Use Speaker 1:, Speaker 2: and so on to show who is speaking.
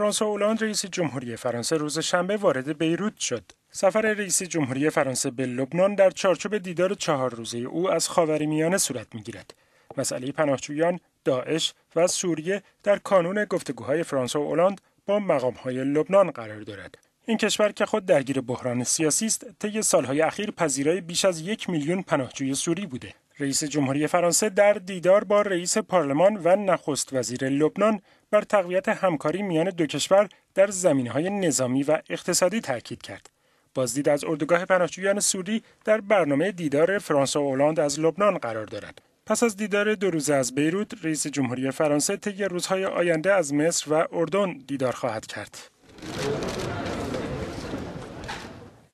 Speaker 1: فرانسوا اولاند رئیس جمهوری فرانسه روز شنبه وارد بیروت شد. سفر رئیس جمهوری فرانسه به لبنان در چارچوب دیدار چهار روزه او از خاورمیانه صورت میگیرد. مسئله پناهجویان، داعش و سوریه در کانون گفتگوهای فرانسوا اولاند با مقامهای لبنان قرار دارد. این کشور که خود درگیر بحران سیاسی است طی سالهای اخیر پذیرای بیش از یک میلیون پناهجوی سوری بوده رئیس جمهوری فرانسه در دیدار با رئیس پارلمان و نخست وزیر لبنان بر تقویت همکاری میان دو کشور در های نظامی و اقتصادی تاکید کرد. بازدید از اردوگاه پناهجویان سوری در برنامه دیدار فرانسا اولاند از لبنان قرار دارد. پس از دیدار دو روزه از بیروت، رئیس جمهوری فرانسه طی روزهای آینده از مصر و اردن دیدار خواهد کرد.